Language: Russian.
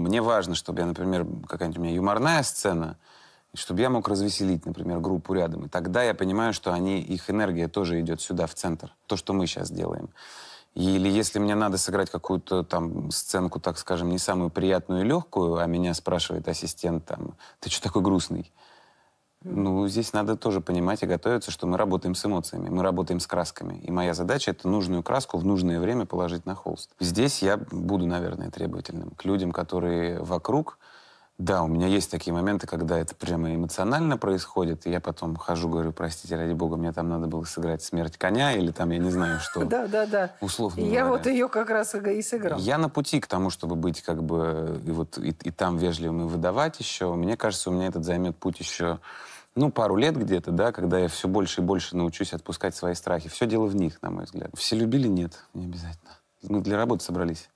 мне важно, чтобы я, например, какая-нибудь у меня юморная сцена, чтобы я мог развеселить, например, группу рядом. И тогда я понимаю, что они, их энергия тоже идет сюда, в центр. То, что мы сейчас делаем. Или если мне надо сыграть какую-то там сценку, так скажем, не самую приятную и легкую, а меня спрашивает ассистент там, ты что такой грустный? Ну, здесь надо тоже понимать и готовиться, что мы работаем с эмоциями, мы работаем с красками. И моя задача — это нужную краску в нужное время положить на холст. Здесь я буду, наверное, требовательным к людям, которые вокруг, да, у меня есть такие моменты, когда это прямо эмоционально происходит, и я потом хожу, говорю, простите, ради бога, мне там надо было сыграть «Смерть коня» или там, я не знаю, что. Да, да, да. Условно Я вот ее как раз и сыграл. Я на пути к тому, чтобы быть как бы и вот и, и там вежливым и выдавать еще. Мне кажется, у меня этот займет путь еще ну, пару лет где-то, да, когда я все больше и больше научусь отпускать свои страхи. Все дело в них, на мой взгляд. Все любили? Нет, не обязательно. Мы для работы собрались.